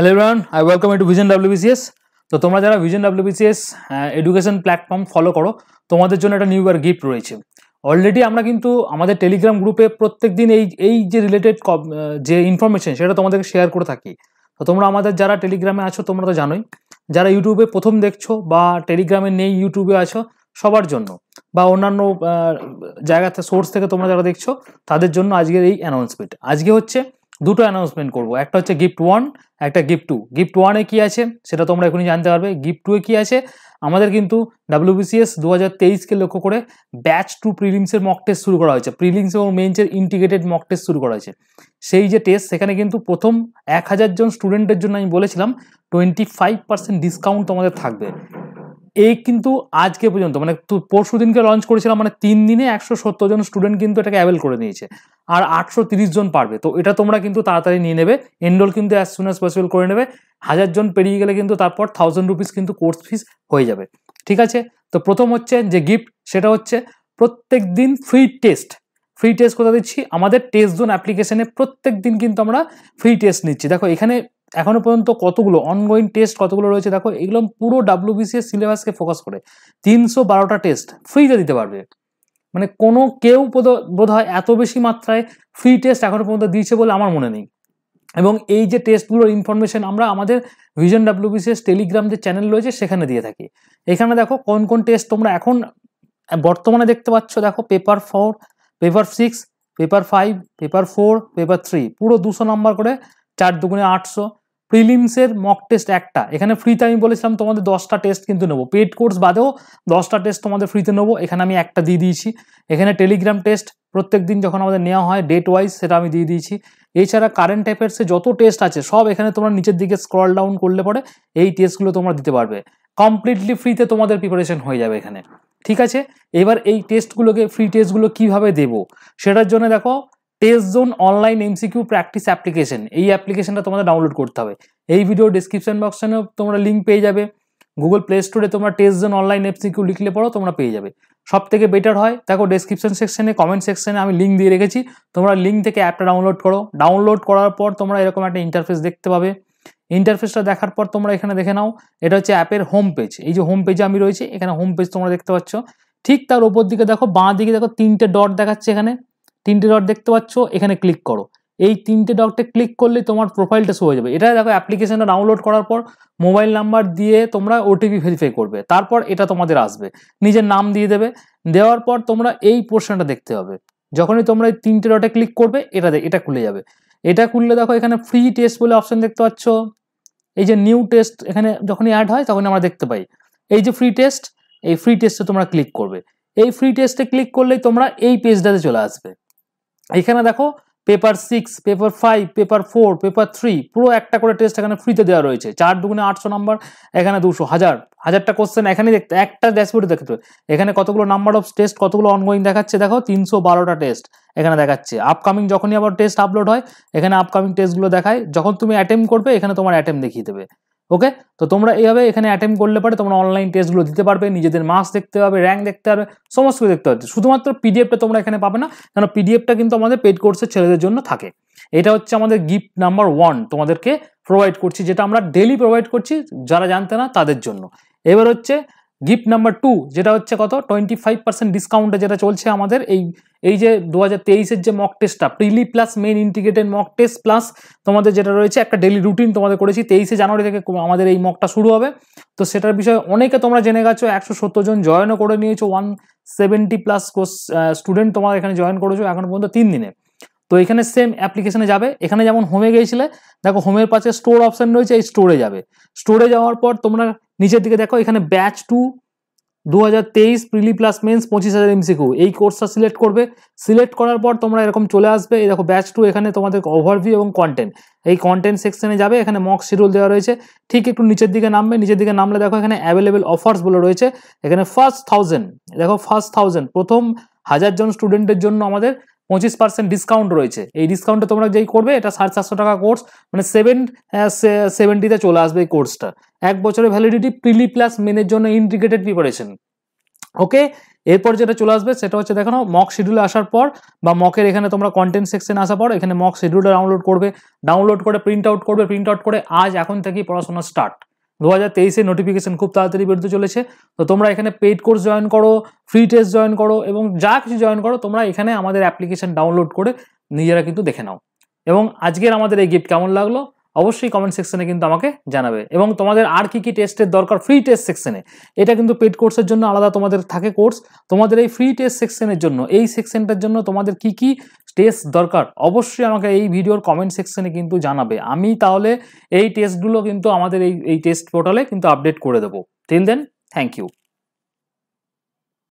hello রান I welcome to vision WBCS তো তোমরা যারা vision WBCS education platform follow করো তোমাদের জন্য একটা নিউ ইয়ার গিফট রয়েছে অলরেডি আমরা কিন্তু আমাদের টেলিগ্রাম গ্রুপে প্রত্যেক দিন এই এই যে রিলেটেড যে ইনফরমেশন সেটা তোমাদেরকে শেয়ার করে থাকি তো তোমরা আমাদের যারা টেলিগ্রামে আছো তোমরা তো জানোই যারা ইউটিউবে প্রথম দেখছো বা টেলিগ্রামে নেই ইউটিউবে আছো সবার জন্য বা অন্যান্য জায়গাতে সোর্স থেকে তোমরা যারা দেখছো তাদের জন্য আজকের এই অ্যানাউন্সমেন্ট আজকে হচ্ছে দুটো অ্যানাউন্সমেন্ট করব একটা হচ্ছে গিফট ওয়ান একটা গিফট টু গিফট ওয়ানে কী আছে সেটা তোমরা এখনই জানতে পারবে গিফট টুয়ে কী আছে আমাদের কিন্তু ডাব্লিউবিসিএস দু হাজার তেইশকে লক্ষ্য করে ব্যাচ টু প্রিলিমসের মক টেস্ট শুরু করা হয়েছে প্রিলিমস এবং মেন্সের ইন্টিগ্রেটেড মক টেস্ট শুরু করা হয়েছে সেই যে টেস্ট সেখানে কিন্তু প্রথম এক হাজার জন স্টুডেন্টের জন্য আমি বলেছিলাম টোয়েন্টি ফাইভ পার্সেন্ট ডিসকাউন্ট তোমাদের থাকবে এই কিন্তু আজকে পর্যন্ত মানে পরশু দিনকে লঞ্চ করেছিলাম মানে তিন দিনে একশো সত্তর জন স্টুডেন্ট কিন্তু এটাকে অ্যাভেল করে নিয়েছে আর আটশো তিরিশ জন পারবে তো এটা তোমরা কিন্তু তাড়াতাড়ি নিয়ে নেবে এনরোল কিন্তু অ্যাজ সুন অ্যাজ পসিবল করে নেবে হাজার জন পেরিয়ে গেলে কিন্তু তারপর থাউজেন্ড রুপিস কিন্তু কোর্স ফিস হয়ে যাবে ঠিক আছে তো প্রথম হচ্ছে যে গিফট সেটা হচ্ছে প্রত্যেক দিন ফ্রি টেস্ট ফ্রি টেস্ট কোথা দিচ্ছি আমাদের টেস্ট জোন অ্যাপ্লিকেশনে প্রত্যেক দিন কিন্তু আমরা ফ্রি টেস্ট নিচ্ছি দেখো এখানে এখনও পর্যন্ত কতগুলো অনগোয়িং টেস্ট কতগুলো রয়েছে দেখো এগুলো পুরো ডাব্লিউবিসিএস সিলেবাসকে ফোকাস করে তিনশো বারোটা টেস্ট ফ্রিতে দিতে পারবে মানে কোনো কেউ বোধ হয় এত বেশি মাত্রায় ফ্রি টেস্ট এখনও পর্যন্ত দিয়েছে বলে আমার মনে নেই এবং এই যে টেস্টগুলোর ইনফরমেশন আমরা আমাদের ভিজন ডাব্লিউবিসিএস টেলিগ্রাম যে চ্যানেল রয়েছে সেখানে দিয়ে থাকি এখানে দেখো কোন কোন টেস্ট তোমরা এখন বর্তমানে দেখতে পাচ্ছ দেখো paper four paper six paper five paper four paper three পুরো দুশো নম্বর করে চার দুগুণে আটশো প্রিলিমসের মক টেস্ট একটা এখানে ফ্রিতে আমি বলেছিলাম তোমাদের দশটা টেস্ট কিন্তু নেবো পেড কোর্স বাদেও দশটা টেস্ট তোমাদের ফ্রিতে নেবো এখানে আমি একটা দিয়ে দিয়েছি এখানে টেলিগ্রাম টেস্ট প্রত্যেক দিন যখন আমাদের নেওয়া হয় ডেট ওয়াইজ সেটা আমি দিয়ে দিয়েছি এছাড়া কারেন্ট অ্যাফেয়ার্সে যত টেস্ট আছে সব এখানে তোমরা নিচের দিকে স্ক্রল ডাউন করলে পরে এই টেস্টগুলো তোমরা দিতে পারবে কমপ্লিটলি ফ্রিতে তোমাদের প্রিপারেশন হয়ে যাবে এখানে ঠিক আছে এবার এই টেস্টগুলোকে ফ্রি টেস্টগুলো কিভাবে দেব সেটার জন্য দেখো test zone online MCQ practice application এই অ্যাপ্লিকেশনটা তোমাদের ডাউনলোড করতে হবে এই ভিডিও ডিসক্রিপশন বক্সনে তোমরা লিঙ্ক পেয়ে যাবে গুগল প্লে স্টোরে তোমরা টেস্ট জোন অনলাইন এমসিকিউ লিখলে পড়ো তোমরা পেয়ে যাবে সব থেকে বেটার হয় দেখো ডিসক্রিপশন সেকশনে কমেন্ট সেকশনে আমি লিঙ্ক দিয়ে রেখেছি তোমরা লিঙ্ক থেকে অ্যাপটা ডাউনলোড করো ডাউনলোড করার পর তোমরা এরকম একটা ইন্টারফেস দেখতে পাবে ইন্টারফেসটা দেখার পর তোমরা এখানে দেখে নাও এটা হচ্ছে অ্যাপের হোম পেজ এই যে হোম পেজে আমি রয়েছি এখানে হোম পেজ তোমরা দেখতে পাচ্ছ ঠিক তার ওপর দিকে দেখো বাঁ দিকে দেখো তিনটে ডট দেখাচ্ছে এখানে তিনটে ডট দেখতে পাচ্ছ এখানে ক্লিক করো এই তিনটে ডটে ক্লিক করলে তোমার প্রোফাইলটা শো হয়ে যাবে এটা দেখো অ্যাপ্লিকেশনটা ডাউনলোড করার পর মোবাইল নাম্বার দিয়ে তোমরা ওটিপি ভেরিফাই করবে তারপর এটা তোমাদের আসবে নিজের নাম দিয়ে দেবে দেওয়ার পর তোমরা এই পোর্শনটা দেখতে হবে যখনই তোমরা এই তিনটে ডটে ক্লিক করবে এটা এটা খুলে যাবে এটা খুললে দেখো এখানে ফ্রি টেস্ট বলে অপশান দেখতে পাচ্ছ এই যে নিউ টেস্ট এখানে যখনই অ্যাড হয় তখনই আমরা দেখতে পাই এই যে ফ্রি টেস্ট এই ফ্রি টেস্টে তোমরা ক্লিক করবে এই ফ্রি টেস্টে ক্লিক করলেই তোমরা এই পেজটাতে চলে আসবে এখানে দেখো paper six paper five paper four paper three পুরো একটা করে টেস্ট এখানে ফ্রিতে দেওয়া রয়েছে চার দুগুণে আটশো নাম্বার এখানে দুশো হাজার হাজারটা কোশ্চেন এখানে দেখতে একটা ড্যাশবোর্ডে দেখতে এখানে কতগুলো নাম্বার অফ টেস্ট কতগুলো অনগোয়িং দেখাচ্ছে দেখো তিনশো বারোটা টেস্ট এখানে দেখাচ্ছে আপকামিং যখনই আবার টেস্ট আপলোড হয় এখানে আপকামিং টেস্টগুলো দেখায় যখন তুমি অ্যাটেম্প করবে এখানে তোমার অ্যাটেম্প দেখিয়ে দেবে ওকে তো তোমরা এইভাবে এখানে অ্যাটেম্প করলে পারে তোমরা অনলাইন টেস্টগুলো দিতে পারবে নিজেদের মার্কস দেখতে পাবে র্যাঙ্ক দেখতে পাবে সমস্ত কিছু দেখতে পাবে শুধুমাত্র পিডিএফটা তোমরা এখানে পাবে না কেন পিডিএফটা কিন্তু আমাদের পেড কোর্সের ছেলেদের জন্য থাকে এটা হচ্ছে আমাদের গিফট নাম্বার ওয়ান তোমাদেরকে প্রোভাইড করছি যেটা আমরা ডেলি প্রোভাইড করছি যারা জানতে না তাদের জন্য এবার হচ্ছে গিফট নাম্বার টু যেটা হচ্ছে কত টোয়েন্টি ফাইভ পার্সেন্ট ডিসকাউন্টে যেটা চলছে আমাদের এই এই যে দু হাজার তেইশের যে মক টেস্টটা prelim plus main integrated mock test plus তোমাদের যেটা রয়েছে একটা ডেলি রুটিন তোমাদের করেছি তেইশে জানুয়ারি থেকে আমাদের এই মকটা শুরু হবে তো সেটার বিষয়ে অনেকে তোমরা জেনে গেছো একশো সত্তর জন জয়েনও করে নিয়েছো ওয়ান সেভেন্টি প্লাস স্টুডেন্ট তোমার এখানে জয়েন করেছো এখন পর্যন্ত তিন দিনে তো এখানে সেম অ্যাপ্লিকেশনে যাবে এখানে যেমন হোমে গিয়েছিলে দেখো হোমের পাশে স্টোর অপশান রয়েছে এই স্টোরে যাবে স্টোরে যাওয়ার পর তোমরা নিচের দিকে দেখো এখানে ব্যাচ টু দু হাজার তেইশ প্রিলি প্লাস মেন্স পঁচিশ হাজার এমসিকিউ এই কোর্সটা সিলেক্ট করবে সিলেক্ট করার পর তোমরা এরকম চলে আসবে এই দেখো ব্যাচ টু এখানে তোমাদের ওভারভিউ এবং কন্টেন্ট এই কন্টেন্ট সেকশনে যাবে এখানে মক শিডিউল দেওয়া রয়েছে ঠিক একটু নিচের দিকে নামবে নিচের দিকে নামলে দেখো এখানে অ্যাভেলেবেল অফার্স বলে রয়েছে এখানে ফার্স্ট থাউজেন্ড দেখো ফার্স্ট থাউজেন্ড প্রথম হাজারজন স্টুডেন্টের জন্য আমাদের পঁচিশ পার্সেন্ট ডিসকাউন্ট রয়েছে এই ডিসকাউন্টে তোমরা যেই করবে এটা সাড়ে চারশো টাকা কোর্স মানে সেভেন সেভেন্টিতে চলে আসবে এই কোর্সটা এক বছরের ভ্যালিডিটি প্রিলি প্লাস মেনের জন্য ইন্টিগ্রেটেড প্রিপারেশন ওকে এরপর যেটা চলে আসবে সেটা হচ্ছে দেখো মক শিডিউলে আসার পর বা মকের এখানে তোমরা কন্টেন্ট সেকশন আসার পর এখানে মক শিডিউলটা ডাউনলোড করবে ডাউনলোড করে প্রিন্ট আউট করবে প্রিন্ট আউট করে আজ এখন থেকেই পড়াশোনা স্টার্ট দু হাজার তেইশে নোটিফিকেশান খুব তাড়াতাড়ি বেরোতে চলেছে তো তোমরা এখানে পেইড কোর্স জয়েন করো ফ্রি টেস্ট জয়েন করো এবং যা কিছু জয়েন করো তোমরা এখানে আমাদের অ্যাপ্লিকেশান ডাউনলোড করে নিজেরা কিন্তু দেখে নাও এবং আজকের আমাদের এই গিফট কেমন লাগলো অবশ্যই কমেন্ট সেকশনে কিন্তু আমাকে জানাবে এবং তোমাদের আর কী কী টেস্টের দরকার ফ্রি টেস্ট সেকশনে এটা কিন্তু পেড কোর্সের জন্য আলাদা তোমাদের থাকে কোর্স তোমাদের এই ফ্রি টেস্ট সেকশনের জন্য এই সেকশনটার জন্য তোমাদের কি কি টেস্ট দরকার অবশ্যই আমাকে এই ভিডিওর কমেন্ট সেকশনে কিন্তু জানাবে আমি তাহলে এই টেস্টগুলো কিন্তু আমাদের এই এই টেস্ট পোর্টালে কিন্তু আপডেট করে দেবো টিল দেন থ্যাংক ইউ